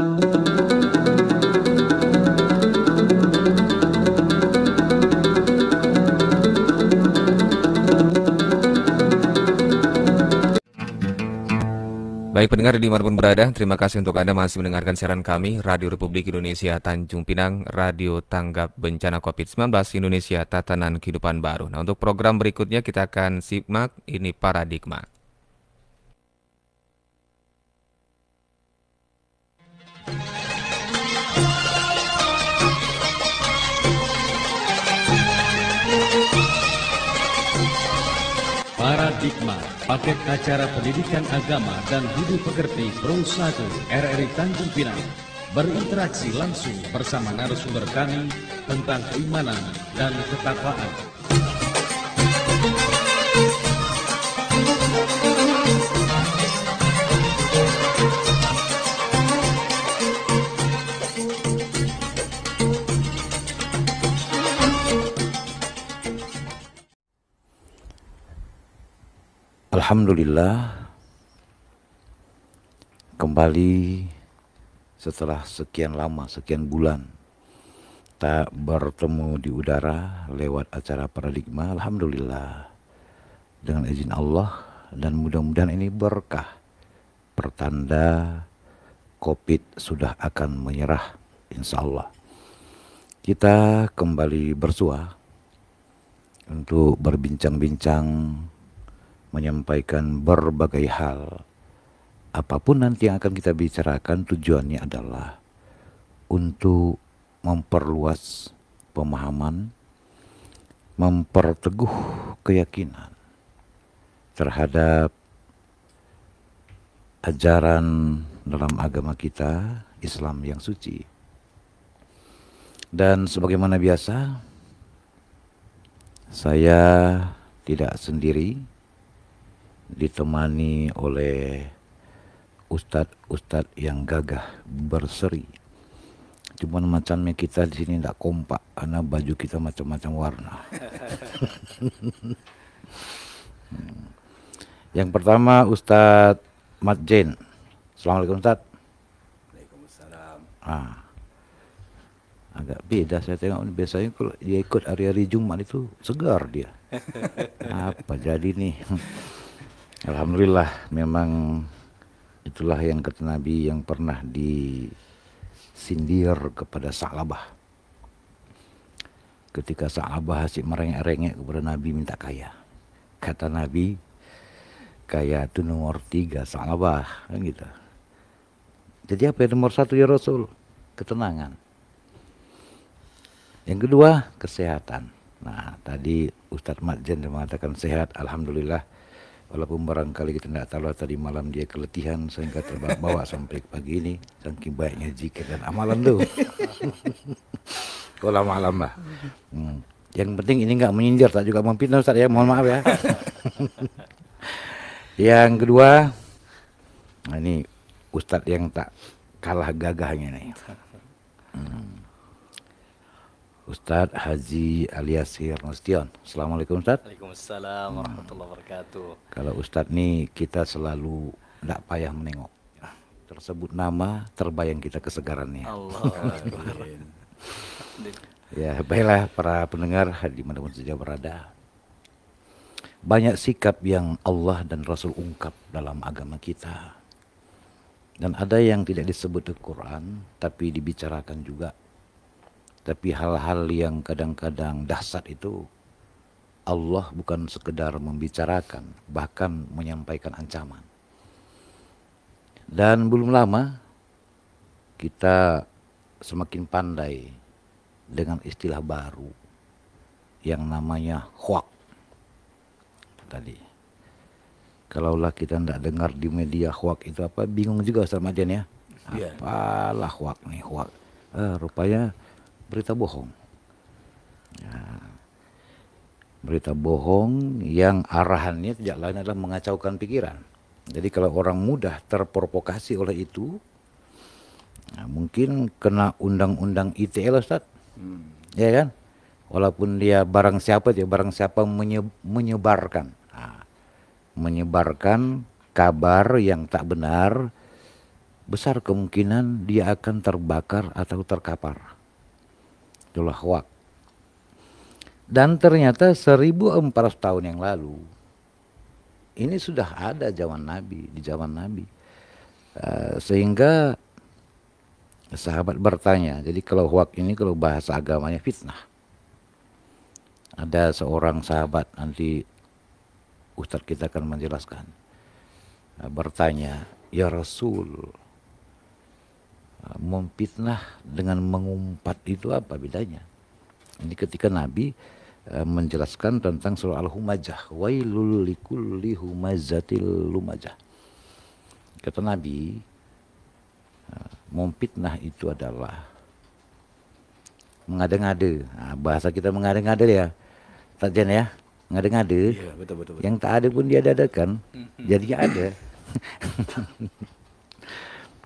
Baik pendengar di pun berada, terima kasih untuk Anda masih mendengarkan siaran kami Radio Republik Indonesia Tanjung Pinang, Radio Tanggap Bencana COVID-19 Indonesia Tatanan Kehidupan Baru. Nah untuk program berikutnya kita akan simak ini paradigma. Paradigma, paket acara pendidikan agama dan hidup pekerti Pro 1 RRI Tanjung Pinang berinteraksi langsung bersama narasumber kami tentang keimanan dan ketakwaan. Alhamdulillah kembali setelah sekian lama, sekian bulan tak bertemu di udara lewat acara paradigma. Alhamdulillah dengan izin Allah dan mudah-mudahan ini berkah pertanda COVID sudah akan menyerah insya Allah. Kita kembali bersua untuk berbincang-bincang menyampaikan berbagai hal. Apapun nanti yang akan kita bicarakan tujuannya adalah untuk memperluas pemahaman, memperteguh keyakinan terhadap ajaran dalam agama kita, Islam yang suci. Dan sebagaimana biasa, saya tidak sendiri ditemani oleh ustadz-ustadz yang gagah berseri. Cuman macamnya kita di sini tidak kompak karena baju kita macam-macam warna. yang pertama Ustadz Mat Assalamualaikum Ustadz. Waalaikumsalam. Ah. Agak beda saya tengok biasanya kalau dia ikut hari-hari Jumat itu segar dia. Apa jadi nih? Alhamdulillah memang itulah yang kata Nabi yang pernah disindir kepada Sa'labah. Ketika Sa'labah asyik merengek-rengek kepada Nabi minta kaya. Kata Nabi, kaya itu nomor tiga Sa'labah. Kan gitu. Jadi apa yang nomor satu ya Rasul? Ketenangan. Yang kedua, kesehatan. Nah, tadi Ustadz Madjen mengatakan sehat, Alhamdulillah Walaupun barangkali kita tidak tahu tadi malam dia keletihan sehingga terbawa sampai pagi ini saking banyaknya zikir dan amalan tuh. Kalau malam lah. Hmm. Yang penting ini nggak menyindir tak juga memfitnah Ustaz ya, mohon maaf ya. yang kedua nah ini Ustadz yang tak kalah gagahnya nih. Hmm. Ustadz Haji alias Hirnostion. Assalamualaikum Ustadz. Waalaikumsalam warahmatullahi wabarakatuh. Kalau Ustadz nih kita selalu tidak payah menengok. Tersebut nama, terbayang kita kesegarannya. Allah. ya baiklah para pendengar mana pun saja berada. Banyak sikap yang Allah dan Rasul ungkap dalam agama kita. Dan ada yang tidak disebut di Quran, tapi dibicarakan juga tapi hal-hal yang kadang-kadang dahsyat itu Allah bukan sekedar membicarakan, bahkan menyampaikan ancaman. Dan belum lama kita semakin pandai dengan istilah baru yang namanya hoax. tadi. Kalaulah kita tidak dengar di media hoax itu apa, bingung juga Ustaz Madian ya. Iya. Apalah hoax nih hoax? Eh, rupanya berita bohong. Nah, berita bohong yang arahannya tidak lain adalah mengacaukan pikiran. Jadi kalau orang mudah terprovokasi oleh itu, nah mungkin kena undang-undang ITE loh Ustaz. Hmm. Ya kan? Walaupun dia barang siapa, dia barang siapa menyebarkan. Nah, menyebarkan kabar yang tak benar, besar kemungkinan dia akan terbakar atau terkapar. Itulah Wak. Dan ternyata 1400 tahun yang lalu ini sudah ada zaman Nabi di zaman Nabi. Eh, sehingga sahabat bertanya, jadi kalau huak ini kalau bahasa agamanya fitnah. Ada seorang sahabat nanti Ustadz kita akan menjelaskan eh, bertanya, "Ya Rasul, Ah, memfitnah dengan mengumpat itu apa bedanya? Ini ketika Nabi eh, menjelaskan tentang surah Al-Humajah. Wailul likulli lumajah. Kata Nabi, ah, memfitnah itu adalah mengada-ngada. Nah, bahasa kita mengada-ngada ya. Tajian ya, mengada-ngada. Ya, betul, betul, Yang tak ada pun dia dadakan, hmm, hmm. jadinya ada.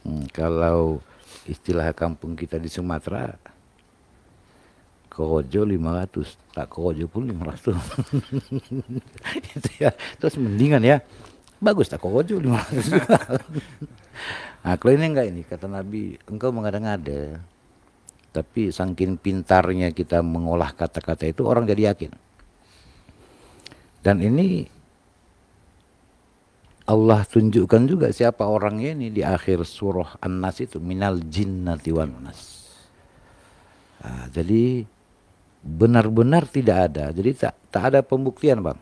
hmm, kalau istilah kampung kita di Sumatera kojo 500 tak kojo pun 500 itu ya terus mendingan ya bagus tak kojo 500 nah kalau ini enggak ini kata Nabi engkau mengada-ngada tapi sangkin pintarnya kita mengolah kata-kata itu orang jadi yakin dan ini Allah tunjukkan juga siapa orangnya ini di akhir surah An-Nas itu minal jinnati wan nas. Nah, jadi benar-benar tidak ada. Jadi tak tak ada pembuktian, Bang.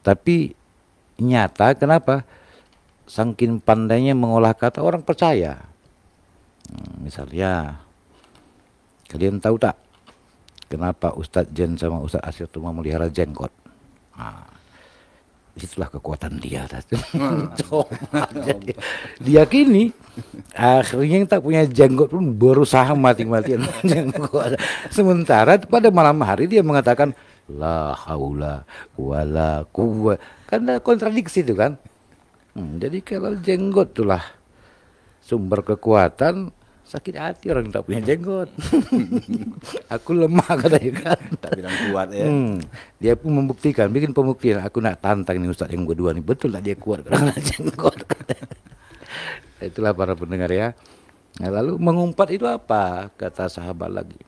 Tapi nyata kenapa? Sangkin pandainya mengolah kata orang percaya. Hmm, misalnya kalian tahu tak kenapa Ustadz Jen sama Ustadz Asyir itu memelihara jenggot? Nah, itulah kekuatan dia. tadi, jadi ah. diyakini akhirnya yang tak punya jenggot pun berusaha mati-matian jenggot. Sementara pada malam hari dia mengatakan la haula wala quwa. Karena kontradiksi itu kan. Hmm, jadi kalau jenggot itulah sumber kekuatan sakit hati orang tak punya jenggot. aku lemah katanya kan. Tak bilang kuat ya. Hmm. Dia pun membuktikan, bikin pembuktian. Aku nak tantang nih Ustadz yang kedua nih. Betul tak dia kuat karena jenggot. Itulah para pendengar ya. Nah, lalu mengumpat itu apa? Kata sahabat lagi.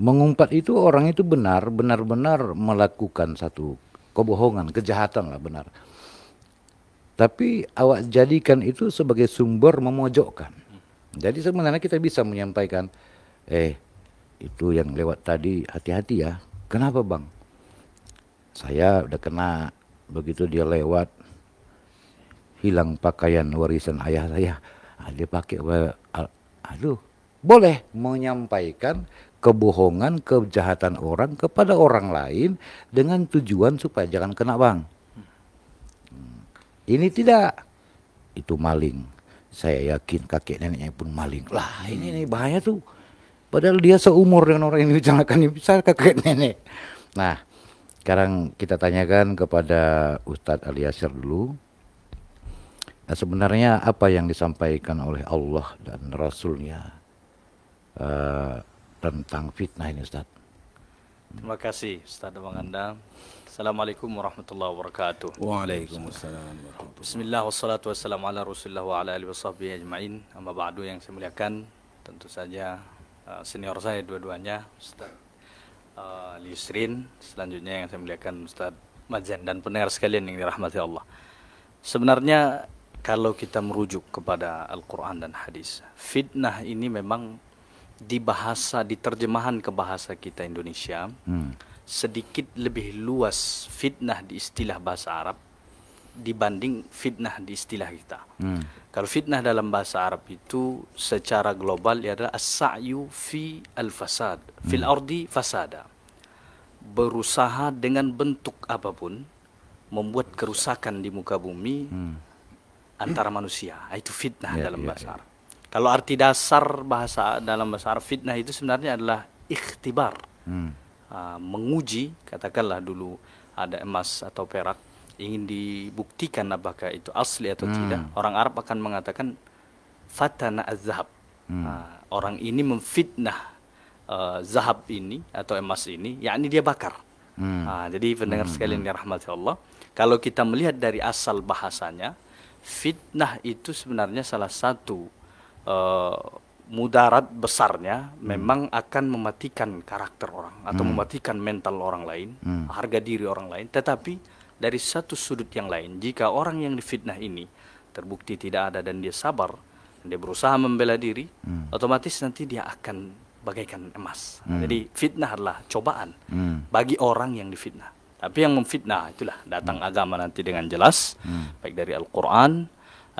Mengumpat itu orang itu benar, benar-benar melakukan satu kebohongan, kejahatan lah benar. Tapi awak jadikan itu sebagai sumber memojokkan. Jadi sebenarnya kita bisa menyampaikan, eh itu yang lewat tadi hati-hati ya. Kenapa bang? Saya udah kena begitu dia lewat hilang pakaian warisan ayah saya. Ah, dia pakai aduh boleh menyampaikan kebohongan kejahatan orang kepada orang lain dengan tujuan supaya jangan kena bang. Hmm, ini tidak itu maling saya yakin kakek neneknya pun maling. Lah ini nih bahaya tuh. Padahal dia seumur dengan orang yang ini bisa kakek nenek. Nah, sekarang kita tanyakan kepada Ustadz Ali Yasir dulu. Nah, sebenarnya apa yang disampaikan oleh Allah dan Rasulnya uh, tentang fitnah ini Ustadz? Terima kasih Ustaz Mangandang. Assalamualaikum warahmatullahi wabarakatuh. Waalaikumsalam warahmatullahi Bismillah wassalatu wassalamu ala Rasulillah wa ala alihi ajmain. Amma ba'du yang saya muliakan, tentu saja uh, senior saya dua-duanya Ustaz uh, Yusrin, selanjutnya yang saya muliakan Ustaz Majen dan pendengar sekalian yang dirahmati Allah. Sebenarnya kalau kita merujuk kepada Al-Qur'an dan hadis, fitnah ini memang di bahasa di ke bahasa kita Indonesia hmm. sedikit lebih luas fitnah di istilah bahasa Arab dibanding fitnah di istilah kita. Hmm. Kalau fitnah dalam bahasa Arab itu secara global ya adalah as-sa'yu fi al-fasad, hmm. fil ardi fasada. Berusaha dengan bentuk apapun membuat kerusakan di muka bumi hmm. antara manusia. Itu fitnah yeah, dalam yeah, bahasa yeah. Arab. Kalau arti dasar bahasa dalam bahasa Arab fitnah itu sebenarnya adalah ikhtibar, hmm. uh, menguji katakanlah dulu ada emas atau perak ingin dibuktikan apakah itu asli atau hmm. tidak. Orang Arab akan mengatakan fatana azhab. Hmm. Uh, orang ini memfitnah uh, zahab ini atau emas ini, yakni dia bakar. Hmm. Uh, jadi pendengar hmm. sekalian hmm. yang rahmati Allah, kalau kita melihat dari asal bahasanya, fitnah itu sebenarnya salah satu Eh, mudarat besarnya hmm. memang akan mematikan karakter orang atau hmm. mematikan mental orang lain, hmm. harga diri orang lain. Tetapi dari satu sudut yang lain, jika orang yang difitnah ini terbukti tidak ada dan dia sabar, dia berusaha membela diri, hmm. otomatis nanti dia akan bagaikan emas. Hmm. Jadi fitnah adalah cobaan hmm. bagi orang yang difitnah. Tapi yang memfitnah itulah datang hmm. agama nanti dengan jelas, hmm. baik dari Al-Qur'an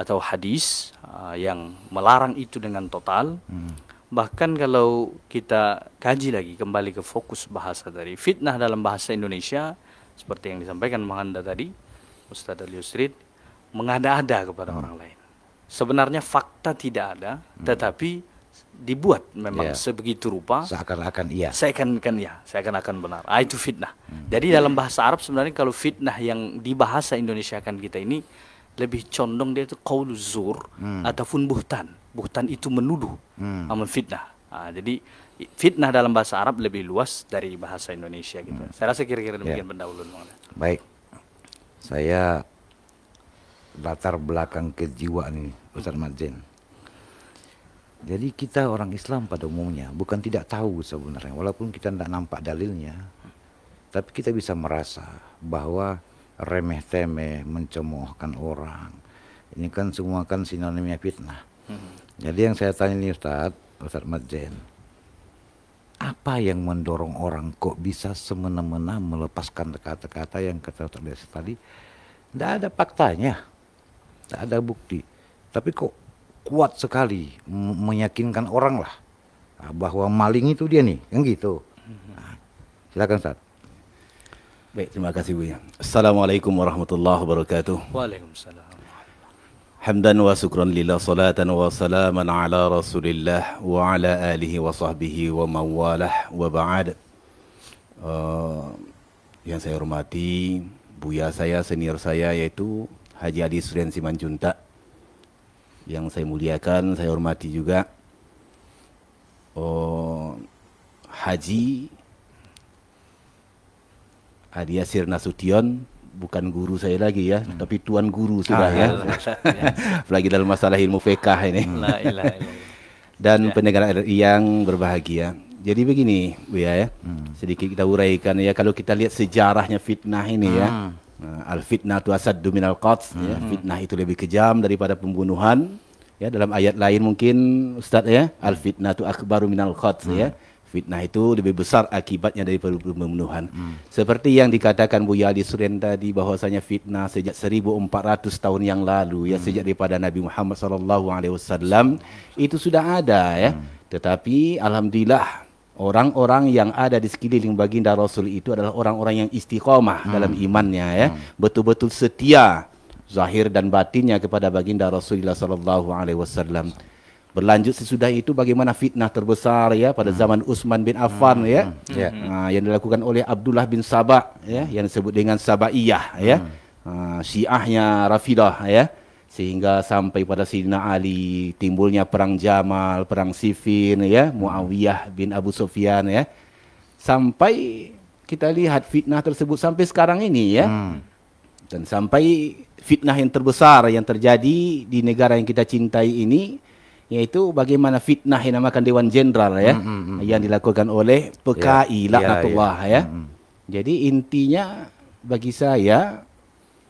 atau hadis uh, yang melarang itu dengan total. Hmm. Bahkan kalau kita kaji lagi kembali ke fokus bahasa dari fitnah dalam bahasa Indonesia seperti yang disampaikan Bang Anda tadi, Ustadz Ali Yusrid, mengada-ada kepada oh. orang lain. Sebenarnya fakta tidak ada, hmm. tetapi dibuat memang yeah. sebegitu rupa seakan-akan iya seakan-akan kan ya seakan-akan benar ah, itu fitnah hmm. jadi dalam bahasa Arab sebenarnya kalau fitnah yang di bahasa Indonesia kan kita ini lebih condong dia itu kaul zur hmm. ataupun buhtan. Buhtan itu menuduh, hmm. fitnah. Nah, jadi fitnah dalam bahasa Arab lebih luas dari bahasa Indonesia gitu. Hmm. Saya rasa kira-kira ya. demikian yeah. pendahuluan. Baik. Saya latar belakang kejiwaan ini Ustaz Majen. Jadi kita orang Islam pada umumnya bukan tidak tahu sebenarnya walaupun kita tidak nampak dalilnya tapi kita bisa merasa bahwa remeh temeh, mencemoohkan orang. Ini kan semua kan sinonimnya fitnah. Hmm. Jadi yang saya tanya nih Ustaz, Ustaz Majen, apa yang mendorong orang kok bisa semena-mena melepaskan kata-kata yang kata Ustaz tadi? Tidak ada faktanya, tidak ada bukti. Tapi kok kuat sekali meyakinkan orang lah nah, bahwa maling itu dia nih, kan gitu. Hmm. Nah, silakan Ustaz. Baik, terima kasih Bu. Assalamualaikum warahmatullahi wabarakatuh. Waalaikumsalam. Hamdan wa syukran lillah salatan wa salaman ala Rasulillah wa ala alihi wa sahbihi wa mawalah wa ba'ad. Uh, yang saya hormati buya saya, senior saya yaitu Haji Adi Surian Simanjunta yang saya muliakan, saya hormati juga. Oh, uh, Haji Adia Sirna Sution bukan guru saya lagi ya, hmm. tapi tuan guru sudah ah, ya. Iya, iya. Apalagi dalam masalah ilmu fikah ini. Hmm. Dan ya. pendengar yang berbahagia. Jadi begini, Bu ya, ya. Hmm. Sedikit kita uraikan ya kalau kita lihat sejarahnya fitnah ini ya. hmm. Nah, ya. Al fitnah tu asad duminal qats hmm. ya. Fitnah itu lebih kejam daripada pembunuhan. Ya, dalam ayat lain mungkin Ustaz ya, al fitnah tu akbaru minal qats hmm. ya. Fitnah itu lebih besar akibatnya daripada pembunuhan. Hmm. Seperti yang dikatakan Buya Ali Suren tadi bahwasanya fitnah sejak 1400 tahun yang lalu ya, hmm. ya sejak daripada Nabi Muhammad sallallahu alaihi wasallam itu sudah ada ya. Hmm. Tetapi alhamdulillah orang-orang yang ada di sekeliling baginda Rasul itu adalah orang-orang yang istiqomah hmm. dalam imannya ya, hmm. betul-betul setia zahir dan batinnya kepada baginda Rasulullah sallallahu alaihi wasallam. Berlanjut sesudah itu bagaimana fitnah terbesar ya pada hmm. zaman Utsman bin Affan hmm. ya. Hmm. ya. Ah, yang dilakukan oleh Abdullah bin Sabah ya yang disebut dengan Sabaiyah ya. Ah, Syiahnya Rafidah ya. Sehingga sampai pada Sayyidina Ali timbulnya perang Jamal, perang Siffin ya, Muawiyah bin Abu Sufyan ya. Sampai kita lihat fitnah tersebut sampai sekarang ini ya. Dan sampai fitnah yang terbesar yang terjadi di negara yang kita cintai ini yaitu bagaimana fitnah yang dinamakan Dewan Jenderal ya mm, mm, mm. yang hmm. dilakukan oleh PKI yeah. laknatullah yeah, yeah. ya. Mm, Jadi intinya bagi saya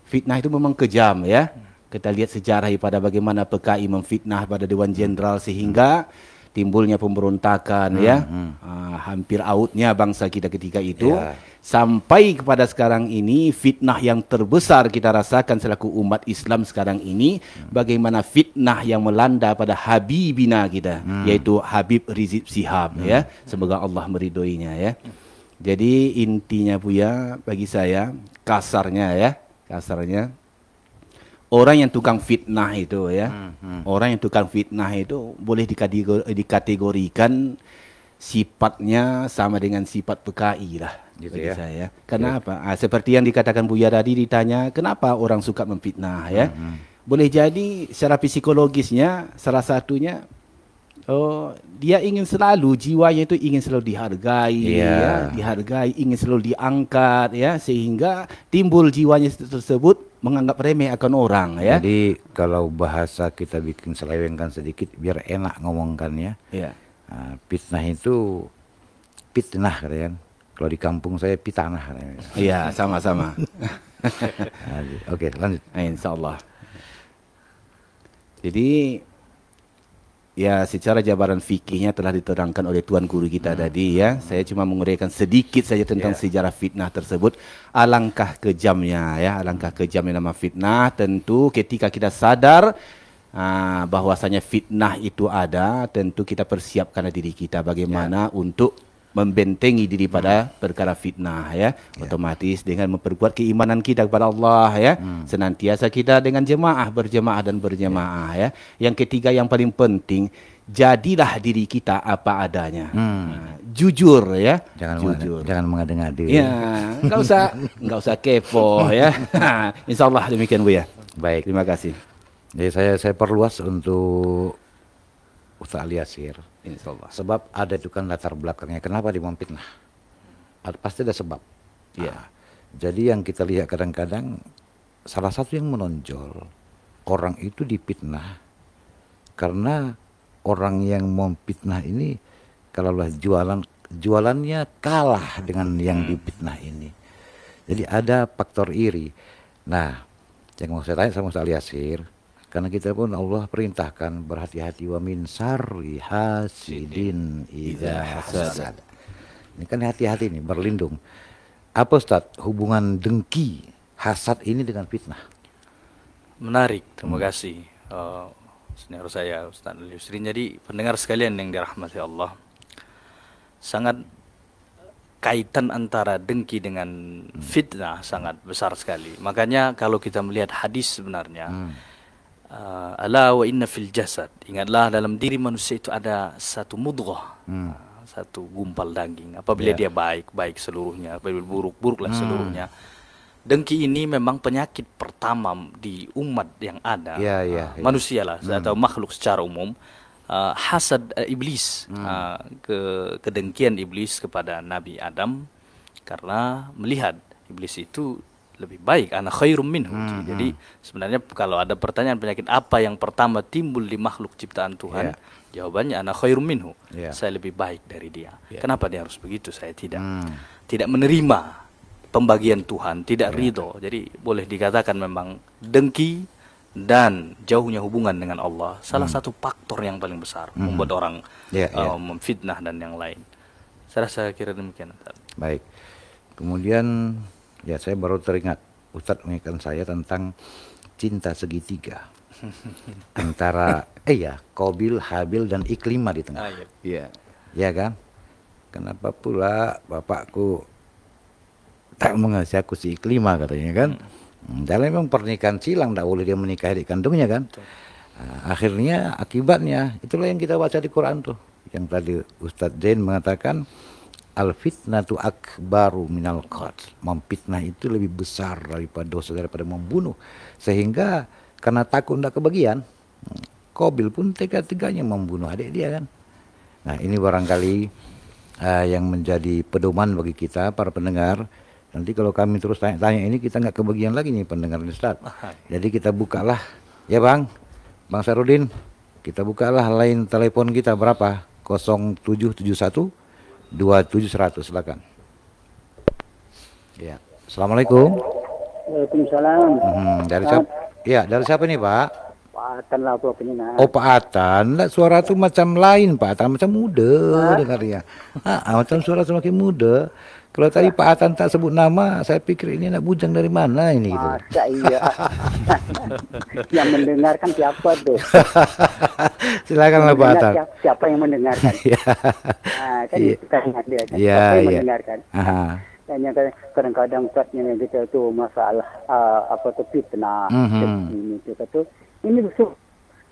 fitnah itu memang kejam ya. Kita lihat sejarah pada bagaimana PKI memfitnah pada Dewan Jenderal sehingga mm timbulnya pemberontakan ya. hmm, ya Uh, hampir outnya bangsa kita ketika itu yeah. sampai kepada sekarang ini fitnah yang terbesar kita rasakan selaku umat Islam sekarang ini hmm. bagaimana fitnah yang melanda pada habibina kita hmm. yaitu Habib Rizieq Sihab ya. hmm. ya semoga Allah meridoinya ya jadi intinya Buya bagi saya kasarnya ya kasarnya orang yang tukang fitnah itu ya, hmm, hmm. orang yang tukang fitnah itu boleh dikategor, dikategorikan sifatnya sama dengan sifat PKI lah gitu bagi ya. saya. Kenapa? Ya. nah, seperti yang dikatakan Buya tadi ditanya, kenapa orang suka memfitnah ya? hmm. hmm. Boleh jadi secara psikologisnya salah satunya oh dia ingin selalu jiwanya itu ingin selalu dihargai yeah. ya dihargai ingin selalu diangkat ya sehingga timbul jiwanya tersebut menganggap remeh akan orang ya jadi kalau bahasa kita bikin selewengkan sedikit biar enak ngomongkannya ya yeah. Iya. uh, fitnah itu fitnah kan kalau di kampung saya pitanah iya sama-sama nah, oke okay, lanjut nah, insya Allah jadi Ya, secara jabaran fikihnya telah diterangkan oleh Tuan Guru kita hmm. tadi ya. Saya cuma menguraikan sedikit saja tentang yeah. sejarah fitnah tersebut. Alangkah kejamnya ya, alangkah kejamnya nama fitnah. Tentu ketika kita sadar ah, bahwasanya fitnah itu ada, tentu kita persiapkan diri kita bagaimana yeah. untuk membentengi diri hmm. pada hmm. perkara fitnah ya. Yeah. Otomatis dengan memperkuat keimanan kita kepada Allah ya. Hmm. Senantiasa kita dengan jemaah berjemaah dan berjemaah yeah. ya. Yang ketiga yang paling penting jadilah diri kita apa adanya. Hmm. Nah, jujur ya. Jangan jujur. jangan mengada-ngada. Ya, nggak usah nggak usah kepo ya. Insya Allah demikian Bu ya. Baik. Terima kasih. Jadi ya, saya saya perluas untuk Ustaz Ali Yasir. Insya Sebab ada itu kan latar belakangnya. Kenapa dia memfitnah? pasti ada sebab. Iya. Nah, jadi yang kita lihat kadang-kadang salah satu yang menonjol orang itu dipitnah karena orang yang memfitnah ini kalaulah jualan jualannya kalah dengan yang hmm. dipitnah ini. Jadi ada faktor iri. Nah, yang mau saya tanya sama Ustaz Yasir, karena kita pun Allah perintahkan berhati-hati wa min sarri hasidin idza hasad. Ini kan hati-hati nih berlindung. Apa Ustaz hubungan dengki hasad ini dengan fitnah? Menarik, terima hmm. kasih. Uh, senior saya Ustaz Ali Yusrin. Jadi pendengar sekalian yang dirahmati Allah. Sangat kaitan antara dengki dengan hmm. fitnah sangat besar sekali. Makanya kalau kita melihat hadis sebenarnya hmm uh, ala wa inna fil jasad ingatlah dalam diri manusia itu ada satu mudghah hmm. Uh, satu gumpal daging apabila yeah. dia baik baik seluruhnya apabila buruk buruklah hmm. seluruhnya dengki ini memang penyakit pertama di umat yang ada yeah, ya, uh, yeah, yeah. manusia lah hmm. atau makhluk secara umum uh, hasad uh, iblis hmm. uh, ke kedengkian iblis kepada Nabi Adam karena melihat iblis itu lebih baik anak khairum minhu. Hmm, hmm, Jadi sebenarnya kalau ada pertanyaan penyakit apa yang pertama timbul di makhluk ciptaan Tuhan, yeah. jawabannya anak khairum minhu. Yeah. Saya lebih baik dari dia. Yeah. Kenapa dia harus begitu? Saya tidak hmm. tidak menerima pembagian Tuhan, tidak yeah. ridho. Jadi boleh dikatakan memang dengki dan jauhnya hubungan dengan Allah salah hmm. satu faktor yang paling besar hmm. membuat orang yeah, iya, uh, iya. memfitnah dan yang lain. Saya rasa kira demikian. Baik. Kemudian Ya saya baru teringat Ustadz mengingatkan saya tentang cinta segitiga antara eh ya Kobil, Habil dan Iklima di tengah. Ah, iya. iya. iya kan? Kenapa pula bapakku tak mengasih aku si Iklima katanya kan? Hmm. Dalam memang pernikahan silang tidak boleh dia menikahi di kandungnya kan? Ah, akhirnya akibatnya itulah yang kita baca di Quran tuh yang tadi Ustadz Zain mengatakan al tu akbaru minal qatl. Memfitnah itu lebih besar daripada dosa daripada membunuh. Sehingga karena takut tidak kebagian, Kobil pun tega-teganya membunuh adik dia kan. Nah ini barangkali uh, yang menjadi pedoman bagi kita para pendengar. Nanti kalau kami terus tanya-tanya ini kita nggak kebagian lagi nih pendengar Ustaz. Jadi kita bukalah ya Bang, Bang Sarudin, kita bukalah lain telepon kita berapa? 0771 27100 silakan. Ya. Assalamualaikum. Waalaikumsalam. Hmm, dari siapa? Ya, dari siapa nih, Pak? Pak Atan lah pokoknya. Oh, Pak Atan. Lah, suara tuh macam lain, Pak Atan. Macam muda dengarnya. Ah, macam suara semakin muda. Kalau tadi ya. Pak Atan tak sebut nama, saya pikir ini anak bujang dari mana ini gitu. Masa iya. yang mendengarkan siapa tuh? Silakanlah Pak Atan. Siapa, siapa yang mendengarkan? Iya. nah, kan ya. itu dia kan. Yeah, siapa yang ya. mendengarkan? Aha. Dan yang kadang-kadang ustadznya yang kita itu masalah uh, apa itu fitnah, mm -hmm. ini kita tuh ini sumber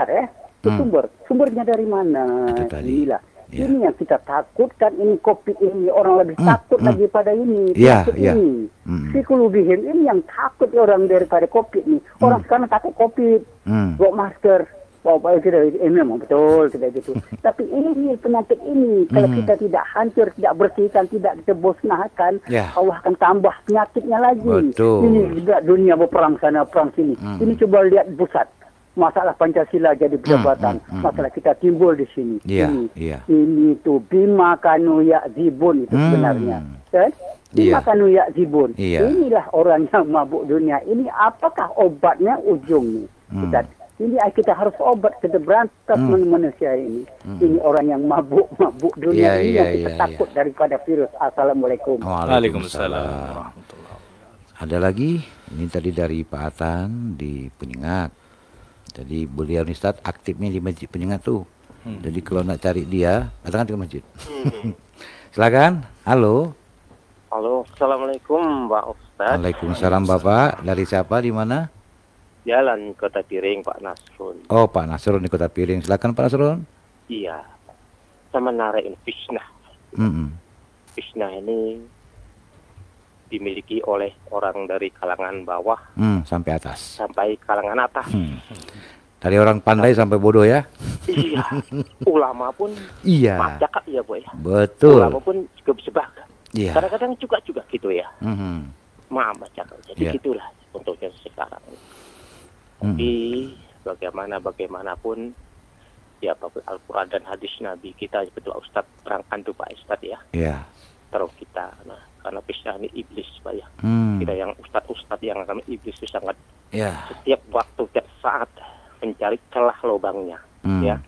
ya, itu mm. sumber. Sumbernya dari mana? Inilah yeah. ini yang kita takutkan ini kopi ini orang lebih mm, takut mm, pada ini ya, yeah, yeah. ini mm. psikologihim ini yang takut orang daripada kopi ini hmm. orang mm. sekarang takut kopi mm. bawa masker bawa tidak ini eh, memang betul tidak gitu tapi ini penyakit ini kalau mm. kita tidak hancur tidak bersihkan tidak kita bosnahkan yeah. Allah akan tambah penyakitnya lagi betul. ini dunia berperang sana perang sini mm. ini coba lihat pusat masalah Pancasila jadi hmm, perdebatan. Hmm, hmm, hmm. Masalah kita timbul di sini. Yeah, ini, yeah. ini itu bima kanu ya zibun itu hmm. sebenarnya. Kan? Bima yeah. kanu ya zibun. Yeah. Inilah orang yang mabuk dunia. Ini apakah obatnya ini Hmm. Kita ini kita harus obat kita berantas hmm. manusia ini. Hmm. Ini orang yang mabuk-mabuk dunia yeah, ini yeah, yang iya, kita yeah, takut yeah. daripada virus. Assalamualaikum. Waalaikumsalam. Ada lagi ini tadi dari Pak Atan di Peningat. Jadi beliau ni start aktifnya di masjid penyengat tuh. Hmm. Jadi kalau nak cari dia, datang ke masjid. Hmm. Silakan. Halo. Halo, assalamualaikum Pak Ustaz. Waalaikumsalam Bapak. Dari siapa? Di mana? Jalan Kota Piring Pak Nasrun. Oh Pak Nasrun di Kota Piring. Silakan Pak Nasrun. Iya. Sama narain Fisnah. Hmm. hmm. Fisnah ini dimiliki oleh orang dari kalangan bawah hmm, sampai atas sampai kalangan atas hmm. dari orang pandai sampai bodoh ya iya ulama pun iya cakap iya, ya boy betul ulama pun juga sebab iya. kadang-kadang juga juga gitu ya mm-hmm. maaf cakap jadi yeah. gitulah contohnya sekarang hmm. tapi bagaimana bagaimanapun ya Al-Quran dan hadis Nabi kita betul Ustadz perangkan tuh Pak Ustadz ya yeah. terus kita nah karena bisa ini iblis pak ya hmm. kita yang ustadz-ustadz yang kami iblis itu sangat yeah. setiap waktu setiap saat mencari celah lubangnya hmm. ya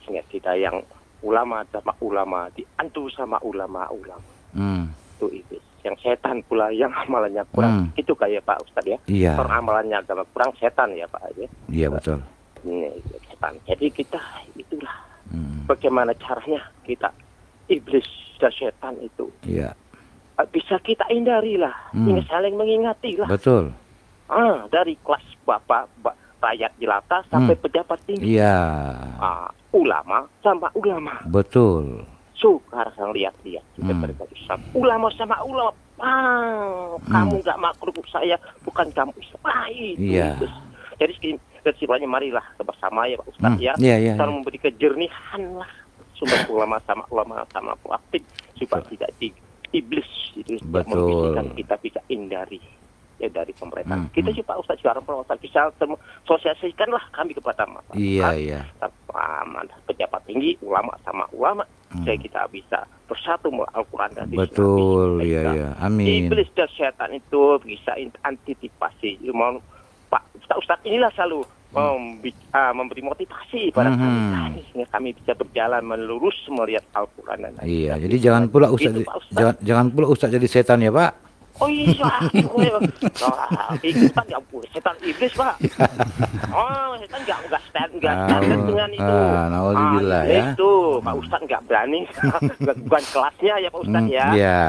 sehingga kita yang ulama sama ulama diantu sama ulama ulama hmm. itu iblis yang setan pula yang amalannya kurang hmm. itu kayak pak Ustad ya yeah. orang amalannya agama kurang setan ya pak ya iya yeah, betul ini setan jadi kita itulah hmm. bagaimana caranya kita iblis dan setan itu yeah. Ah, bisa kita hindarilah, hmm. saling mengingatilah. Betul. Ah, dari kelas bapak, bapak rakyat jelata sampai hmm. pejabat tinggi. Iya. Ah, ulama sama ulama. Betul. Sukar saya lihat-lihat hmm. kita hmm. Ulama sama ulama. Ah, hmm. kamu nggak makruh saya bukan kamu. Ah, itu. Iya. jadi kesimpulannya marilah bersama ya Pak Ustaz hmm. ya. Iya, yeah, yeah. memberi kejernihan lah sumber ulama sama ulama sama aktif supaya tidak tinggi iblis itu betul kita bisa hindari ya dari pemerintah. Hmm, kita sih Pak Ustadz sekarang perawatan bisa sosialisasikanlah kami kepada masyarakat, iya, kan iya. Sama pejabat tinggi, ulama sama ulama, hmm. saya kita bisa bersatu melalui Al-Quran dan Betul, iya, iya. Amin. Iblis dan setan itu bisa antisipasi. Pak Ustadz, Ustadz inilah selalu Hmm. mem uh, ah, memberi motivasi pada hmm. kami nah, kami sehingga kami bisa berjalan melurus melihat Al-Qur'an dan Iya, jadi jangan pula gitu, Ustaz, Ustaz jangan jangan pula Ustaz jadi setan ya, Pak. Oh iya, setan nggak boleh, setan iblis pak. Oh setan nggak nggak stand nggak standar dengan itu. Ah, ya. Itu Pak Ustad nggak berani, bukan kelasnya ya Pak Ustad ya. Iya.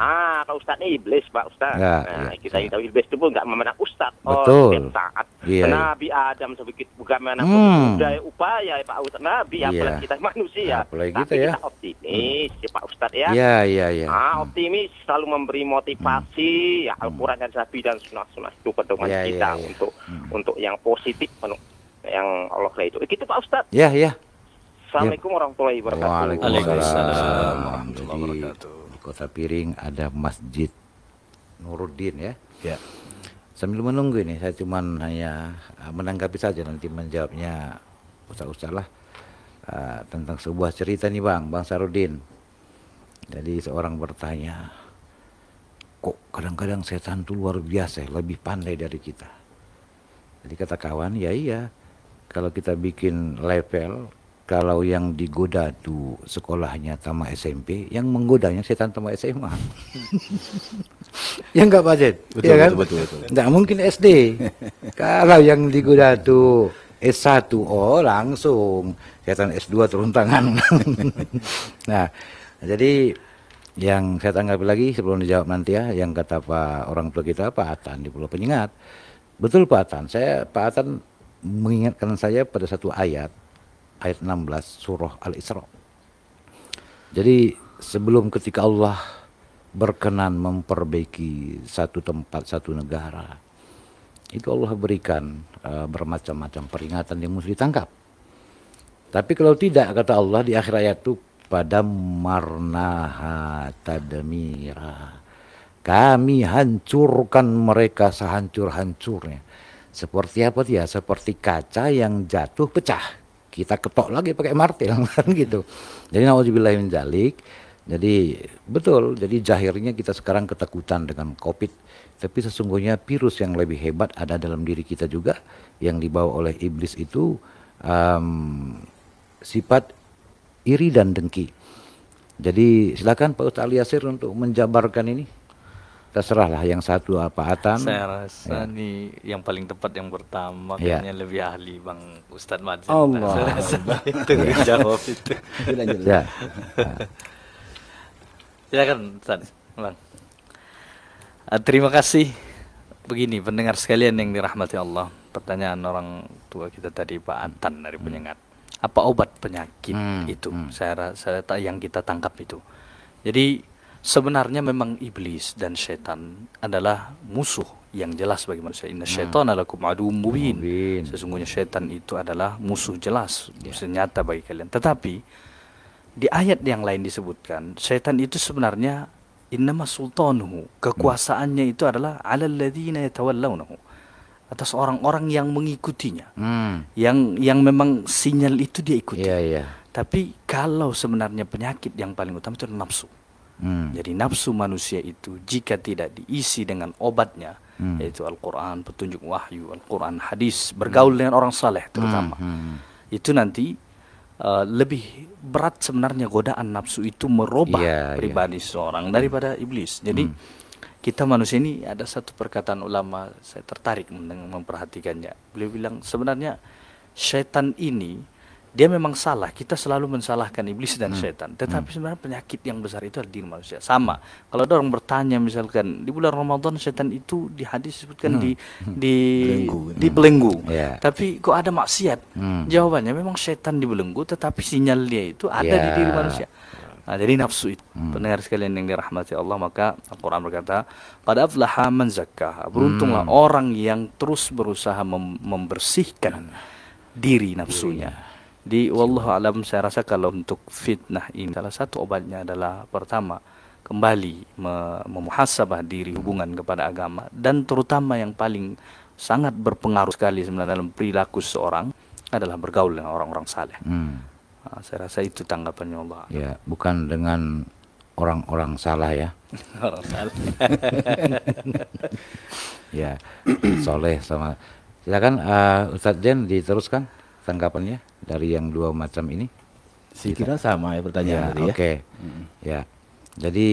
Ah Pak Ustadnya iblis Pak Ustad. Nah, kita tahu iblis itu pun nggak memandang Ustad. Oh, Betul. saat Nabi Adam sedikit bagaimana hmm. budaya upaya Pak Ustad Nabi apalagi kita manusia. Apalagi kita ya. Kita optimis ya Pak Ustad ya. Iya iya iya. Ah optimis selalu memberi motivasi hmm motivasi ya hmm. Al-Qur'an dan Nabi dan sunah-sunah itu pedoman ya, ya, kita ya, ya. untuk hmm. untuk yang positif yang Allah itu. Gitu Pak Ustaz. ya ya. Assalamualaikum ya. warahmatullahi wabarakatuh. Waalaikumsalam Waalaikumsalam. wabarakatuh. Di Kota Piring ada Masjid Nuruddin ya. Ya. Sambil menunggu ini saya cuma hanya ah, menanggapi saja nanti menjawabnya Ustaz-ustaz lah uh, tentang sebuah cerita nih Bang, Bang Sarudin. Jadi seorang bertanya, kadang-kadang setan itu luar biasa, ya, lebih pandai dari kita. Jadi kata kawan, ya iya, kalau kita bikin level, kalau yang digoda itu sekolahnya sama SMP, yang menggodanya setan sama SMA. yang nggak budget, betul, ya kan? Betul, betul, betul. mungkin SD. kalau yang digoda itu S1, oh langsung setan S2 turun tangan. nah, jadi yang saya tanggapi lagi sebelum dijawab nanti ya, yang kata Pak orang tua kita Pak Atan di Pulau Penyengat. Betul Pak Atan, saya Pak Atan mengingatkan saya pada satu ayat, ayat 16 surah Al-Isra. Jadi sebelum ketika Allah berkenan memperbaiki satu tempat, satu negara, itu Allah berikan uh, bermacam-macam peringatan yang mesti ditangkap. Tapi kalau tidak kata Allah di akhir ayat itu pada fadamarnaha tadmira. Kami hancurkan mereka sehancur-hancurnya. Seperti apa dia? Seperti kaca yang jatuh pecah. Kita ketok lagi pakai martil kan gitu. Jadi naudzubillah min zalik. Jadi betul, jadi jahirnya kita sekarang ketakutan dengan Covid, tapi sesungguhnya virus yang lebih hebat ada dalam diri kita juga yang dibawa oleh iblis itu um, sifat iri dan dengki. Jadi silakan Pak Ustaz Aliasir untuk menjabarkan ini. Terserahlah yang satu apa Atan. Saya rasa ya. nih yang paling tepat yang pertama ya. kayaknya lebih ahli Bang Ustaz Mazin. Allah. Saya rasa ya. itu ya. jawab itu. Ya. silakan Ustaz. Bang. Eh, terima kasih. Begini pendengar sekalian yang dirahmati Allah. Pertanyaan orang tua kita tadi Pak Atan dari hmm. Penyengat. Hmm apa obat penyakit hmm, itu hmm. saya saya yang kita tangkap itu jadi sebenarnya memang iblis dan setan adalah musuh yang jelas bagi manusia inna hmm. syaitan hmm. alakum aduum mubin sesungguhnya setan itu adalah musuh jelas yeah. senyata bagi kalian tetapi di ayat yang lain disebutkan setan itu sebenarnya inna sultanuhu hmm. kekuasaannya hmm. itu adalah alalladzina yatawallawnahu atas orang-orang yang mengikutinya, hmm. yang yang memang sinyal itu dia ikuti. Yeah, yeah. Tapi kalau sebenarnya penyakit yang paling utama itu nafsu. Hmm. Jadi nafsu manusia itu jika tidak diisi dengan obatnya, hmm. yaitu Al-Quran, petunjuk wahyu, Al-Quran, hadis, bergaul hmm. dengan orang saleh terutama, hmm. hmm, hmm. itu nanti uh, lebih berat sebenarnya godaan nafsu itu merubah yeah, iya. pribadi yeah. seorang daripada iblis. Jadi hmm kita manusia ini ada satu perkataan ulama saya tertarik memperhatikannya. Beliau bilang sebenarnya setan ini dia memang salah. Kita selalu mensalahkan iblis dan hmm. setan. Tetapi hmm. sebenarnya penyakit yang besar itu adalah diri manusia. Sama. Kalau ada orang bertanya misalkan di bulan Ramadan setan itu di hadis disebutkan di hmm. di belenggu. di belenggu. Hmm. Yeah. Tapi kok ada maksiat? Hmm. Jawabannya memang setan di belenggu tetapi sinyal dia itu ada yeah. di diri manusia. Nah, jadi nafsu itu. Hmm. Pendengar sekalian yang dirahmati Allah, maka Al-Quran berkata, Qad aflaha man zakkaha. Ah, beruntunglah hmm. orang yang terus berusaha mem membersihkan hmm. diri nafsunya. Hmm. Di iya. wallahu alam saya rasa kalau untuk fitnah ini salah satu obatnya adalah pertama kembali me memuhasabah diri hmm. hubungan kepada agama dan terutama yang paling sangat berpengaruh sekali sebenarnya dalam perilaku seorang adalah bergaul dengan orang-orang saleh. Hmm. Ah, saya rasa itu tanggapannya Allah. Ya, bukan dengan orang-orang salah ya. orang salah. ya, soleh sama. Silakan uh, Ustadz Jen diteruskan tanggapannya dari yang dua macam ini. Saya kira sama ya pertanyaan ya, tadi ya. Oke. Okay. Hmm. Ya. Jadi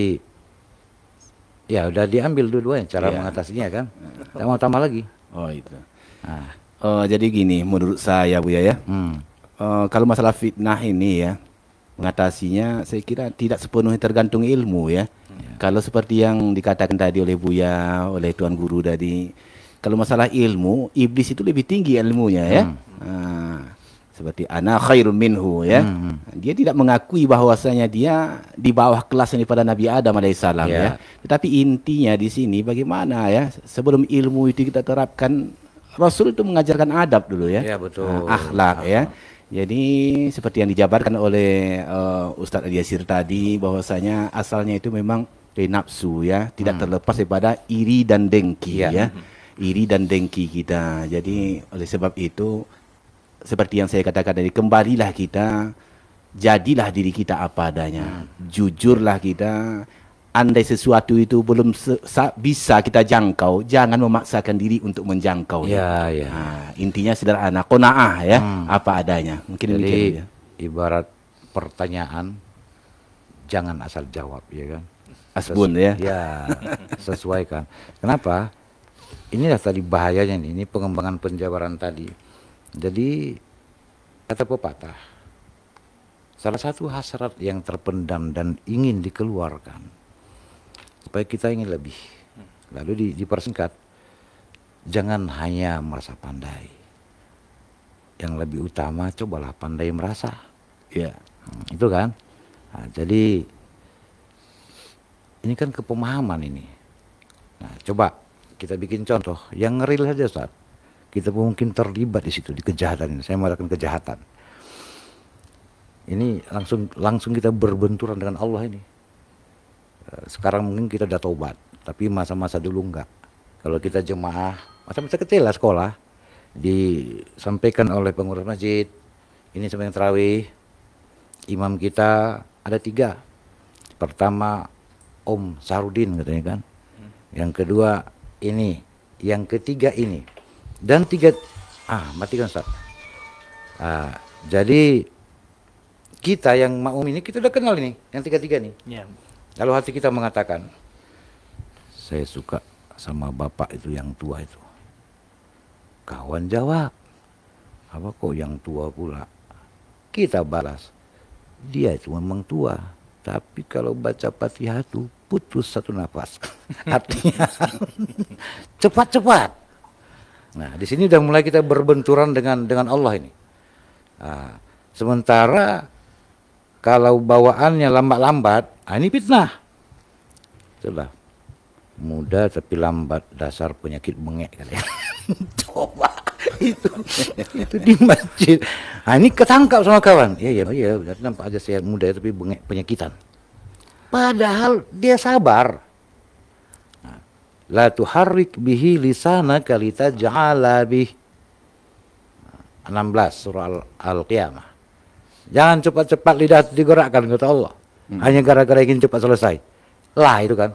ya udah diambil dua-duanya cara ya. mengatasinya kan. Tidak mau tambah lagi. Oh itu. Nah. Uh, jadi gini menurut saya Bu ya ya. Hmm. Eh, kalau masalah fitnah ini ya mengatasinya saya kira tidak sepenuhnya tergantung ilmu ya. ya. Kalau seperti yang dikatakan tadi oleh Buya, oleh Tuan Guru tadi, kalau masalah ilmu, iblis itu lebih tinggi ilmunya ya. Hmm. Nah, seperti ana khairum minhu ya. Hmm, hmm. Dia tidak mengakui bahwasanya dia di bawah kelas daripada Nabi Adam alaihissalam ya. ya. Tetapi intinya di sini bagaimana ya sebelum ilmu itu kita terapkan Rasul itu mengajarkan adab dulu ya, ya betul. Nah, akhlak ya. Ah. Jadi seperti yang dijabarkan oleh uh, Ustadz Adiasir tadi bahwasanya asalnya itu memang dari nafsu ya, tidak hmm. terlepas daripada iri dan dengki iya. ya. ya. Iri dan dengki kita. Jadi hmm. oleh sebab itu seperti yang saya katakan tadi kembalilah kita jadilah diri kita apa adanya. Hmm. Jujurlah kita, andai sesuatu itu belum bisa kita jangkau, jangan memaksakan diri untuk menjangkau. Ya, ya. Nah, intinya sederhana, konaah ya, hmm. apa adanya. Mungkin Jadi, ya. ibarat pertanyaan, jangan asal jawab, ya kan? Asbun Sesu ya. Ya, sesuaikan. Kenapa? Inilah tadi bahayanya nih, ini pengembangan penjabaran tadi. Jadi kata pepatah, salah satu hasrat yang terpendam dan ingin dikeluarkan supaya kita ingin lebih. Lalu di, dipersingkat, jangan hanya merasa pandai. Yang lebih utama cobalah pandai merasa. Iya. Hmm, itu kan. Nah, jadi ini kan kepemahaman ini. Nah, coba kita bikin contoh yang real saja saat Kita mungkin terlibat di situ di kejahatan ini. Saya mengatakan kejahatan. Ini langsung langsung kita berbenturan dengan Allah ini Eh, sekarang mungkin kita udah tobat tapi masa-masa dulu enggak kalau kita jemaah masa-masa kecil lah sekolah disampaikan oleh pengurus masjid ini sebenarnya terawih imam kita ada tiga pertama Om Sarudin katanya kan yang kedua ini yang ketiga ini dan tiga ah matikan Ustaz ah, jadi kita yang makmum ini kita udah kenal ini yang tiga tiga ya. nih yeah. Lalu hati kita mengatakan, saya suka sama bapak itu yang tua itu. Kawan jawab, apa kok yang tua pula? Kita balas, dia itu memang tua, tapi kalau baca patihah itu putus satu nafas. Artinya cepat-cepat. Nah, di sini sudah mulai kita berbenturan dengan dengan Allah ini. Nah, sementara kalau bawaannya lambat-lambat, ah, ini fitnah. Itulah. Muda tapi lambat dasar penyakit bengek kali ya. Coba itu itu di masjid. Ah, ini ketangkap sama kawan. Iya iya oh, iya berarti nampak aja saya muda ya, tapi bengek penyakitan. Padahal dia sabar. Nah, la tuharrik bihi lisana kalita ja'ala bih. 16 nah, surah Al-Qiyamah. Jangan cepat-cepat lidah digerakkan kata Allah hmm. hanya gara-gara ingin cepat selesai. Lah itu kan.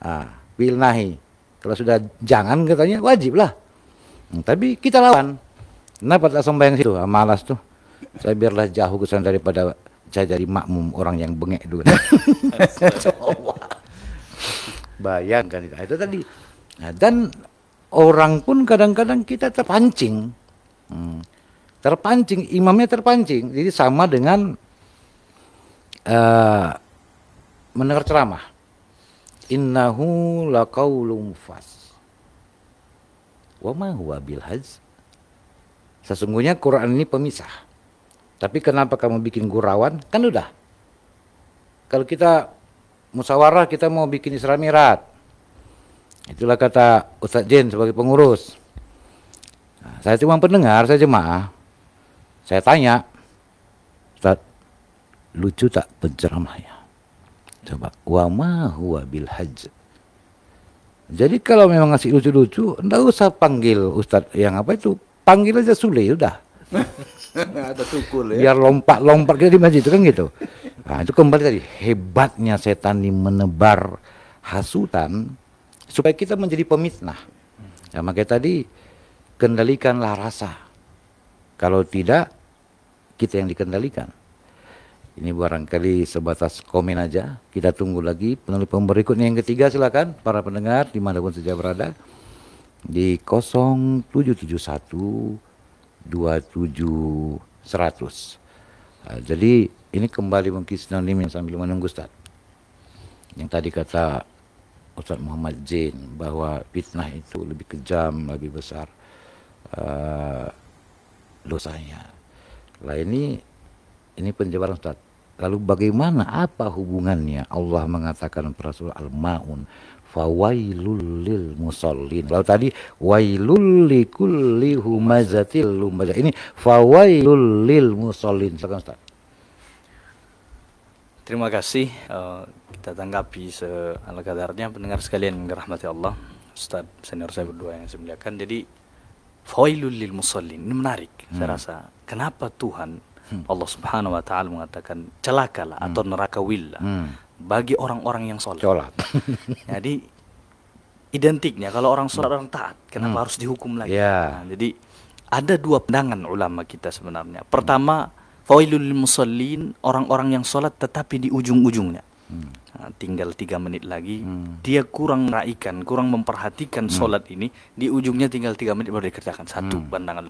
Ah, bil nahi. Kalau sudah jangan katanya wajib lah. Hmm, tapi kita lawan. Kenapa tak sembahyang situ? Ah, malas tuh. Saya biarlah jauh ke daripada saya jadi makmum orang yang bengek dulu. Bayangkan itu. Ah, itu tadi. Nah, dan orang pun kadang-kadang kita terpancing. Hmm. Terpancing, imamnya terpancing. Jadi sama dengan uh, mendengar ceramah innahu laqaulum fas wa ma huwa bil sesungguhnya Quran ini pemisah tapi kenapa kamu bikin gurauan kan udah kalau kita musyawarah kita mau bikin Isra Mirat itulah kata Ustadz Jen sebagai pengurus nah, saya cuma pendengar saya jemaah saya tanya lucu tak penceramahnya coba wama huwa bil hajj jadi kalau memang ngasih lucu-lucu ndak usah panggil ustadz yang apa itu panggil aja Sule udah ada tukul ya biar lompat-lompat kita di masjid itu kan gitu nah, itu kembali tadi hebatnya setan ini menebar hasutan supaya kita menjadi pemitnah ya makanya tadi kendalikanlah rasa kalau tidak kita yang dikendalikan ini barangkali sebatas komen aja. Kita tunggu lagi penelpon berikutnya yang ketiga silakan para pendengar dimanapun saja berada di 0771 27100. Nah, jadi ini kembali mungkin sinonim yang sambil menunggu Ustaz. Yang tadi kata Ustaz Muhammad Zain bahwa fitnah itu lebih kejam, lebih besar uh, dosanya. Lah ini ini penjabaran Ustaz. Lalu bagaimana apa hubungannya Allah mengatakan Rasul al-maun fawailul lil musallin. Lalu tadi wailul likulli humazatil lumazah. Ini fawailul lil musallin. Silakan Ustaz. Terima kasih uh, kita tanggapi seala kadarnya pendengar sekalian dirahmati Allah. Ustaz senior saya berdua yang saya muliakan. Jadi fawailul lil musallin ini menarik hmm. saya rasa. Kenapa Tuhan Hmm. Allah Subhanahu wa taala mengatakan celakalah hmm. atau neraka willa hmm. bagi orang-orang yang sholat. sholat. jadi identiknya kalau orang sholat hmm. orang taat kenapa hmm. harus dihukum lagi? Yeah. Nah, jadi ada dua pandangan ulama kita sebenarnya. Pertama, hmm. failul musallin orang-orang yang sholat tetapi di ujung-ujungnya hmm. nah, tinggal tiga menit lagi hmm. dia kurang raikan kurang memperhatikan hmm. sholat ini di ujungnya tinggal tiga menit baru dikerjakan satu hmm. pandangan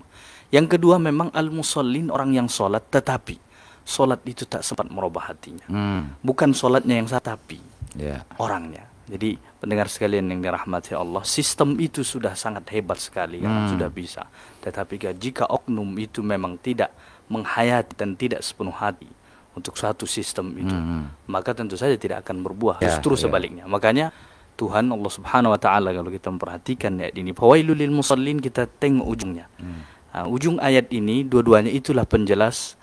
yang kedua memang al-musallin orang yang sholat tetapi sholat itu tak sempat merubah hatinya. Hmm. Bukan sholatnya yang salah tapi yeah. orangnya. Jadi pendengar sekalian yang dirahmati Allah, sistem itu sudah sangat hebat sekali yang hmm. sudah bisa. Tetapi jika oknum itu memang tidak menghayati dan tidak sepenuh hati untuk satu sistem itu, hmm, hmm. maka tentu saja tidak akan berbuah. Yeah, Justru yeah. sebaliknya. Makanya Tuhan Allah Subhanahu wa taala kalau kita memperhatikan ya ini fawailul lil musallin kita tengok ujungnya. Hmm Nah, ujung ayat ini dua-duanya itulah penjelas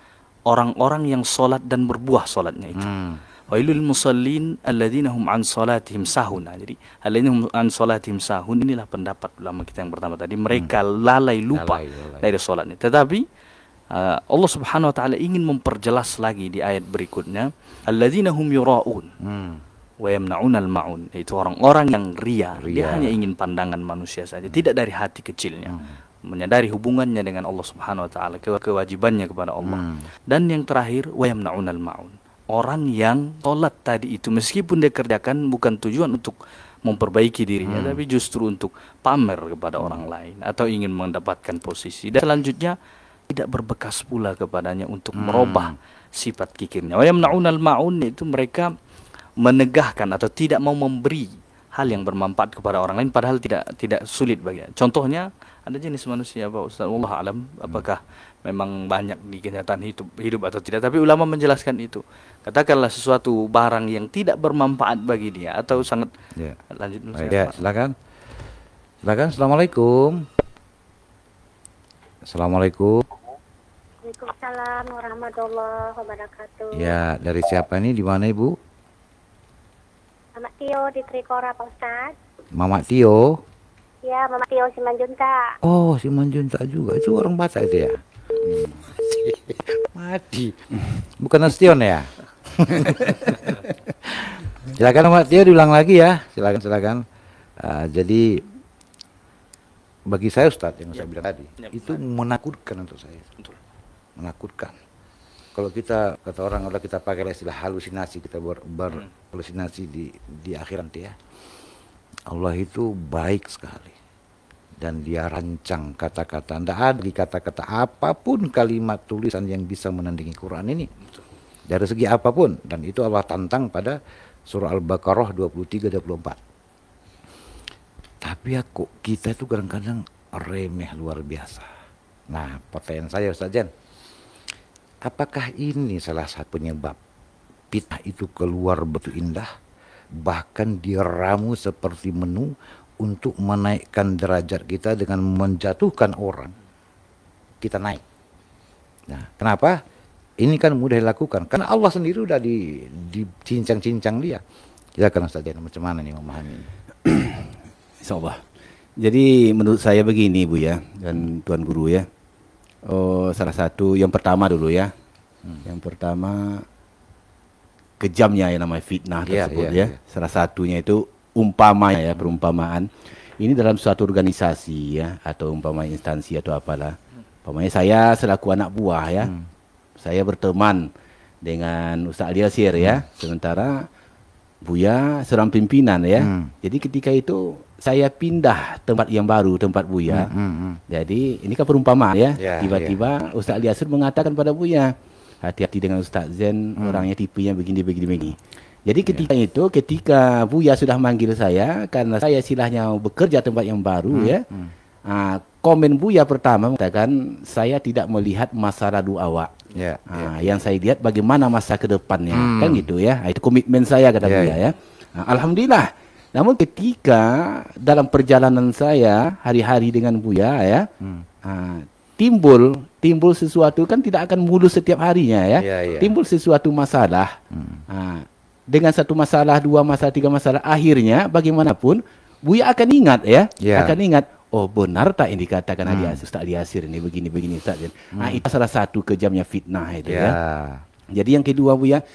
orang-orang yang sholat dan berbuah sholatnya itu. Hmm. Wailul musallin alladzina hum an salatihim sahun. Nah, jadi alladzina hum an salatihim sahun inilah pendapat ulama kita yang pertama tadi mereka hmm. lalai lupa lalai, lalai. dari sholatnya. Tetapi uh, Allah Subhanahu wa taala ingin memperjelas lagi di ayat berikutnya alladzina hum yuraun. Hmm. Wa al maun. Itu orang-orang yang ria. ria. Dia hanya ingin pandangan manusia saja, hmm. tidak dari hati kecilnya. Hmm menyadari hubungannya dengan Allah Subhanahu wa taala, kewajibannya kepada Allah. Hmm. Dan yang terakhir wayamnaunal maun. Orang yang sholat tadi itu meskipun dia kerjakan bukan tujuan untuk memperbaiki dirinya hmm. tapi justru untuk pamer kepada hmm. orang lain atau ingin mendapatkan posisi. Dan selanjutnya tidak berbekas pula kepadanya untuk hmm. merubah sifat kikirnya. Wayamnaunal maun itu mereka menegahkan atau tidak mau memberi hal yang bermanfaat kepada orang lain padahal tidak tidak sulit bagi. Contohnya ada jenis manusia Pak Ustaz Allah alam hmm. apakah hmm. memang banyak di kenyataan hidup hidup atau tidak tapi ulama menjelaskan itu katakanlah sesuatu barang yang tidak bermanfaat bagi dia atau sangat ya. lanjut Baik, ya, silakan silakan assalamualaikum assalamualaikum Waalaikumsalam warahmatullahi wabarakatuh ya dari siapa ini di mana ibu Mama Tio di Trikora Pak Ustaz Mama Tio Ya, Mama Tio Simanjunta. Oh, Simanjunta juga. Itu orang Batak itu ya? Hmm. Mati. Bukan Astion ya? silakan Mama Tio diulang lagi ya. Silakan, silakan. Uh, jadi bagi saya Ustadz yang ya. saya bilang tadi, ya, itu menakutkan untuk saya. Betul. Menakutkan. Kalau kita kata orang kalau kita pakai istilah halusinasi, kita berhalusinasi ber, hmm. halusinasi di di akhirat ya Allah itu baik sekali. Dan dia rancang kata-kata. Tidak ada di kata-kata apapun kalimat tulisan yang bisa menandingi Quran ini. Dari segi apapun. Dan itu Allah tantang pada surah Al-Baqarah 23-24. Tapi aku kita itu kadang-kadang remeh luar biasa. Nah pertanyaan saya Ustaz Jen Apakah ini salah satu penyebab pita itu keluar betul indah? bahkan diramu seperti menu untuk menaikkan derajat kita dengan menjatuhkan orang kita naik. Nah, kenapa? Ini kan mudah dilakukan karena Allah sendiri udah di dicincang-cincang dia. Kita kan saja macam mana nih memahami Insyaallah. Jadi menurut saya begini Bu ya dan Tuan Guru ya. Oh, salah satu yang pertama dulu ya. Hmm. Yang pertama kejamnya yang namanya fitnah iya, tersebut yeah, ya. Yeah. Salah satunya itu umpamanya ya perumpamaan. Ini dalam suatu organisasi ya atau umpama instansi atau apalah. Umpamanya saya selaku anak buah ya. Hmm. Saya berteman dengan Ustaz Ali Asir ya. Hmm. Sementara Buya seorang pimpinan ya. Hmm. Jadi ketika itu saya pindah tempat yang baru, tempat Buya. Hmm, hmm, hmm. Jadi ini kan perumpamaan ya. ya, ya. Tiba-tiba yeah, yeah. Ustaz Ali Asir mengatakan pada Buya, hati-hati dengan Ustaz Zen hmm. orangnya tipenya begini begini begini ya. jadi ketika yeah. itu ketika Buya sudah manggil saya karena saya silahnya bekerja tempat yang baru hmm. ya hmm. Uh, komen Buya pertama mengatakan saya tidak melihat masa radu awak yeah, ya, uh, ya. yang saya lihat bagaimana masa kedepannya hmm. kan gitu ya ah, itu komitmen saya kata yeah, Buya ya nah, Alhamdulillah namun ketika dalam perjalanan saya hari-hari dengan Buya ya hmm. uh, timbul timbul sesuatu kan tidak akan mulus setiap harinya ya. Yeah, yeah. Timbul sesuatu masalah. Hmm. Nah, dengan satu masalah, dua masalah, tiga masalah, akhirnya bagaimanapun Buya akan ingat ya, yeah. akan ingat oh benar tak yang dikatakan hmm. Ali Asir, Ustaz Asir ini begini begini Ustaz. Ah, hmm. Nah, itu salah satu kejamnya fitnah itu yeah. ya. Iya. Jadi yang kedua Bu ya eh,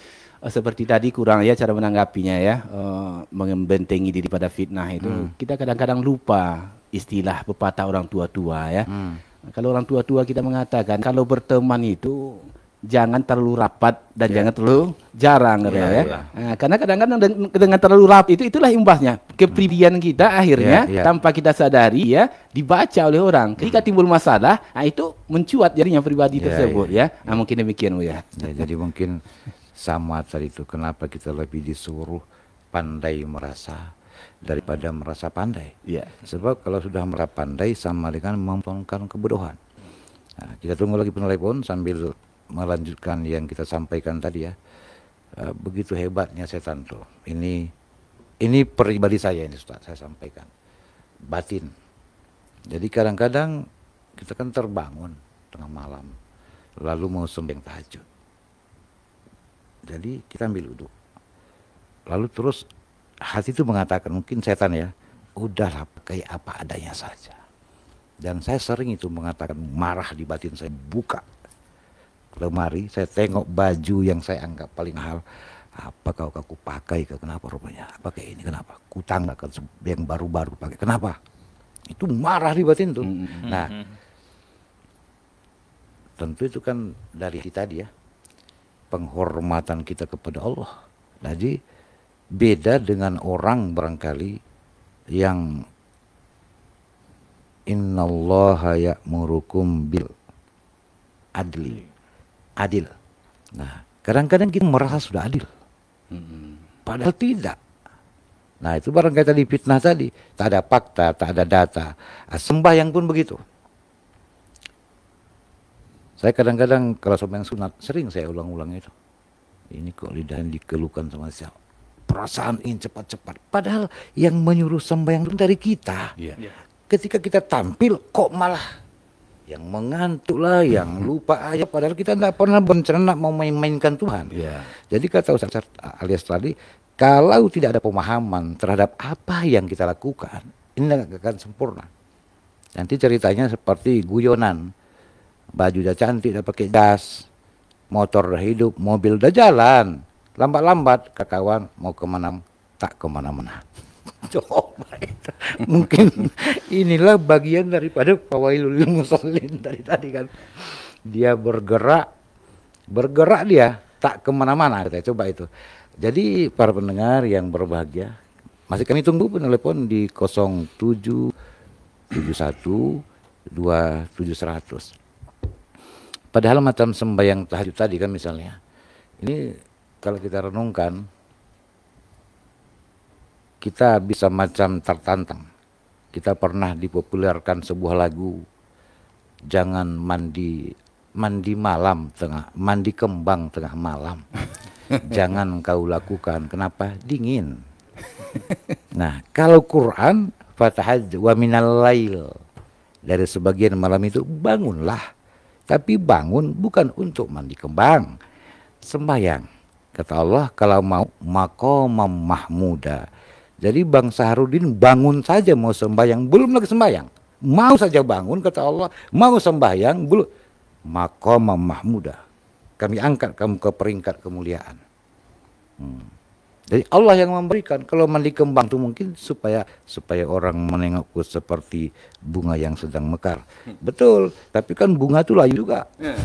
seperti tadi kurang ya cara menanggapinya ya uh, membentengi diri pada fitnah itu. Hmm. Kita kadang-kadang lupa istilah pepatah orang tua-tua ya. Hmm. Kalau orang tua-tua kita mengatakan kalau berteman itu jangan terlalu rapat dan yeah. jangan terlalu jarang yeah, gitu ya. Yeah. Ya. Nah, karena kadang-kadang dengan terlalu rapat itu itulah imbasnya kepribadian kita akhirnya yeah, yeah. tanpa kita sadari ya dibaca oleh orang. Ketika hmm. timbul masalah, nah itu mencuat jadinya pribadi yeah, tersebut yeah. Ya. ya. Nah, mungkin demikian ya. ya jadi mungkin sama tadi itu kenapa kita lebih disuruh pandai merasa daripada merasa pandai. Yeah. Sebab kalau sudah merasa pandai sama dengan memponkan kebodohan. Nah, kita tunggu lagi penelepon sambil melanjutkan yang kita sampaikan tadi ya. Eh, begitu hebatnya setan tuh. Ini ini pribadi saya ini Ustaz, saya sampaikan. Batin. Jadi kadang-kadang kita kan terbangun tengah malam lalu mau sembeng tahajud. Jadi kita ambil wudhu. Lalu terus hati itu mengatakan mungkin setan ya udahlah pakai apa adanya saja dan saya sering itu mengatakan marah di batin saya buka lemari saya tengok baju yang saya anggap paling hal apa kau aku pakai kau kenapa rupanya pakai ini kenapa kutang akan yang baru-baru pakai kenapa itu marah di batin tuh hmm, hmm, hmm, nah tentu itu kan dari kita dia ya, penghormatan kita kepada Allah jadi beda dengan orang barangkali yang innallaha ya'murukum bil adli adil nah kadang-kadang kita merasa sudah adil padahal tidak nah itu barangkali tadi fitnah tadi tak ada fakta tak ada data ah, sembah yang pun begitu saya kadang-kadang kalau sembahyang sunat sering saya ulang-ulang itu ini kok lidahnya dikeluhkan sama siapa perasaan ingin cepat-cepat. Padahal yang menyuruh sembahyang itu dari kita. Yeah. Iya. Ketika kita tampil kok malah yang mengantuk lah, yang hmm. lupa aja. Padahal kita tidak pernah berencana mau main-mainkan Tuhan. Yeah. Jadi kata Ustaz alias tadi, kalau tidak ada pemahaman terhadap apa yang kita lakukan, ini akan sempurna. Nanti ceritanya seperti guyonan, baju udah cantik, udah pakai gas, motor udah hidup, mobil udah jalan, lambat-lambat kakawan mau kemana tak kemana-mana. Coba itu. Mungkin inilah bagian daripada fawailul musallin dari tadi kan. Dia bergerak, bergerak dia tak kemana-mana. Kita coba itu. Jadi para pendengar yang berbahagia, masih kami tunggu penelepon di 0771 27100. Padahal macam sembahyang tahajud tadi kan misalnya. Ini kalau kita renungkan kita bisa macam tertantang kita pernah dipopulerkan sebuah lagu jangan mandi mandi malam tengah mandi kembang tengah malam jangan kau lakukan kenapa dingin nah kalau Quran fatahad wa minal lail dari sebagian malam itu bangunlah tapi bangun bukan untuk mandi kembang sembahyang Kata Allah kalau mau makomam mahmuda. Jadi bangsa Harudin bangun saja mau sembahyang, belum lagi sembahyang. Mau saja bangun kata Allah, mau sembahyang belum makomam mahmuda. Kami angkat kamu ke peringkat kemuliaan. Hmm. Jadi Allah yang memberikan. Kalau mandi kembang itu mungkin supaya supaya orang menengokku seperti bunga yang sedang mekar. Hmm. Betul. Tapi kan bunga itu layu juga. Hmm.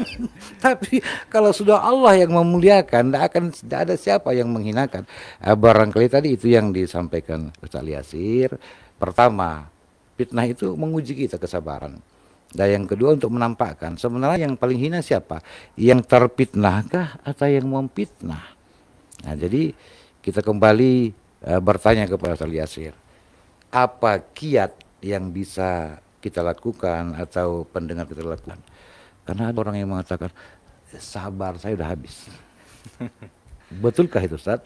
tapi kalau sudah Allah yang memuliakan, tidak akan tidak ada siapa yang menghinakan. Eh, barangkali tadi itu yang disampaikan Ustaz Yasir. Pertama, fitnah itu menguji kita kesabaran. Dan yang kedua untuk menampakkan sebenarnya yang paling hina siapa? Yang terfitnahkah atau yang memfitnah? Nah, jadi kita kembali uh, bertanya kepada Yasir. apa kiat yang bisa kita lakukan atau pendengar kita lakukan? Karena ada orang yang mengatakan sabar saya udah habis. Betulkah itu Ustaz?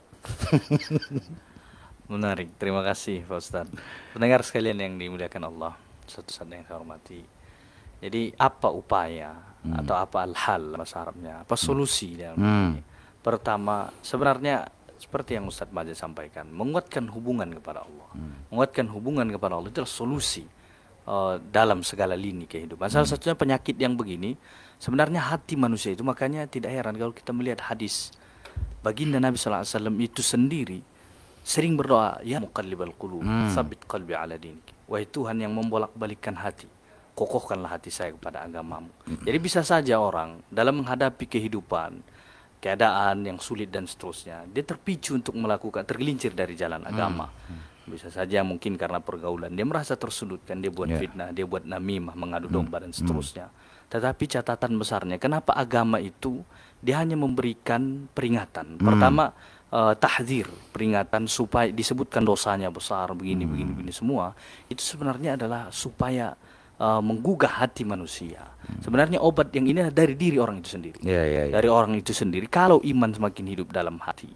Menarik, terima kasih Pak Ustaz. Pendengar sekalian yang dimuliakan Allah, satu satu yang saya hormati. Jadi apa upaya hmm. atau apa al-hal bahasa Arabnya, apa hmm. solusi hmm. dalam hmm. Pertama, sebenarnya seperti yang Ustadz Majid sampaikan, menguatkan hubungan kepada Allah. Hmm. Menguatkan hubungan kepada Allah itu adalah solusi uh, dalam segala lini kehidupan. Salah hmm. satunya penyakit yang begini, sebenarnya hati manusia itu makanya tidak heran kalau kita melihat hadis baginda Nabi Alaihi Wasallam itu sendiri sering berdoa, ya muqallibal qulub, hmm. sabit qalbi ala dinik. Wahai Tuhan yang membolak balikan hati, kokohkanlah hati saya kepada agamamu. Hmm. Jadi bisa saja orang dalam menghadapi kehidupan, keadaan yang sulit dan seterusnya. Dia terpicu untuk melakukan tergelincir dari jalan hmm. agama. Hmm. Bisa saja mungkin karena pergaulan dia merasa tersudutkan, dia buat yeah. fitnah, dia buat namimah, mengadu hmm. domba hmm. dan seterusnya. Hmm. Tetapi catatan besarnya, kenapa agama itu dia hanya memberikan peringatan. Hmm. Pertama uh, tahzir, peringatan supaya disebutkan dosanya besar begini hmm. begini begini semua. Itu sebenarnya adalah supaya uh, menggugah hati manusia Sebenarnya obat yang ini dari diri orang itu sendiri. Ya, ya, ya. Dari orang itu sendiri. Kalau iman semakin hidup dalam hati.